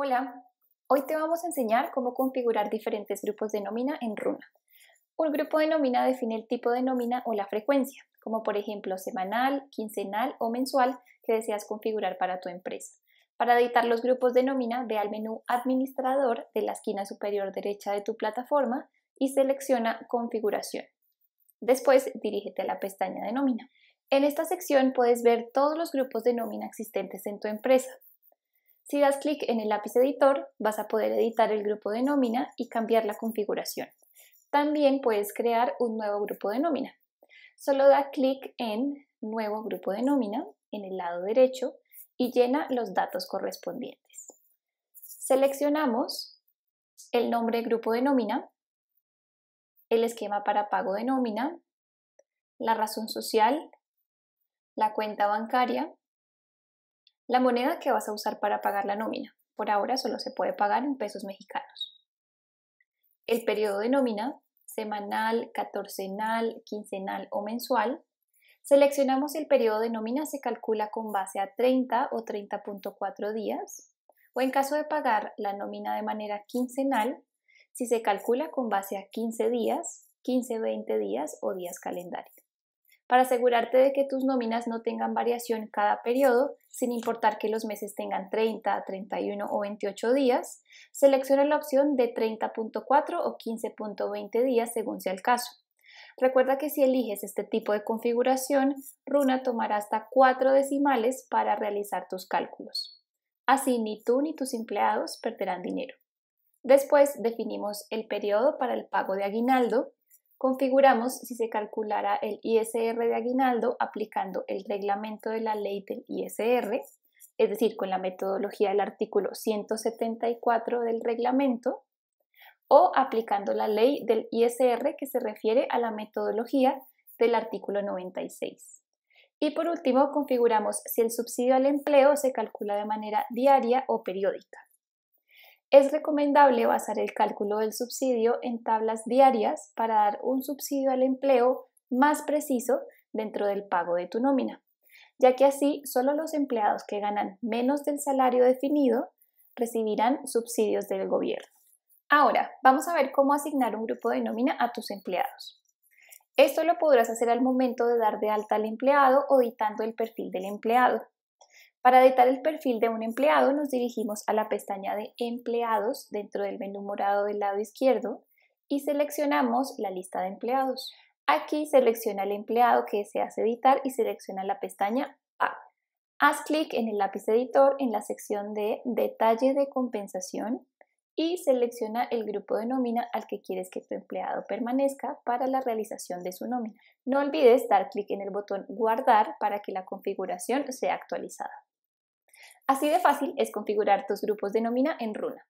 Hola, hoy te vamos a enseñar cómo configurar diferentes grupos de nómina en Runa. Un grupo de nómina define el tipo de nómina o la frecuencia, como por ejemplo semanal, quincenal o mensual que deseas configurar para tu empresa. Para editar los grupos de nómina, ve al menú Administrador de la esquina superior derecha de tu plataforma y selecciona Configuración. Después, dirígete a la pestaña de nómina. En esta sección puedes ver todos los grupos de nómina existentes en tu empresa, si das clic en el lápiz editor, vas a poder editar el grupo de nómina y cambiar la configuración. También puedes crear un nuevo grupo de nómina. Solo da clic en Nuevo grupo de nómina en el lado derecho y llena los datos correspondientes. Seleccionamos el nombre grupo de nómina, el esquema para pago de nómina, la razón social, la cuenta bancaria, la moneda que vas a usar para pagar la nómina. Por ahora solo se puede pagar en pesos mexicanos. El periodo de nómina, semanal, catorcenal, quincenal o mensual. Seleccionamos el periodo de nómina, se calcula con base a 30 o 30.4 días. O en caso de pagar la nómina de manera quincenal, si se calcula con base a 15 días, 15, 20 días o días calendarios para asegurarte de que tus nóminas no tengan variación cada periodo, sin importar que los meses tengan 30, 31 o 28 días, selecciona la opción de 30.4 o 15.20 días según sea el caso. Recuerda que si eliges este tipo de configuración, Runa tomará hasta 4 decimales para realizar tus cálculos. Así ni tú ni tus empleados perderán dinero. Después definimos el periodo para el pago de aguinaldo, configuramos si se calculará el ISR de aguinaldo aplicando el reglamento de la ley del ISR, es decir, con la metodología del artículo 174 del reglamento, o aplicando la ley del ISR que se refiere a la metodología del artículo 96. Y por último, configuramos si el subsidio al empleo se calcula de manera diaria o periódica. Es recomendable basar el cálculo del subsidio en tablas diarias para dar un subsidio al empleo más preciso dentro del pago de tu nómina, ya que así solo los empleados que ganan menos del salario definido recibirán subsidios del gobierno. Ahora, vamos a ver cómo asignar un grupo de nómina a tus empleados. Esto lo podrás hacer al momento de dar de alta al empleado o editando el perfil del empleado. Para editar el perfil de un empleado nos dirigimos a la pestaña de empleados dentro del menú morado del lado izquierdo y seleccionamos la lista de empleados. Aquí selecciona el empleado que deseas editar y selecciona la pestaña A. Haz clic en el lápiz editor en la sección de Detalle de compensación y selecciona el grupo de nómina al que quieres que tu empleado permanezca para la realización de su nómina. No olvides dar clic en el botón Guardar para que la configuración sea actualizada. Así de fácil es configurar tus grupos de nómina en Runa.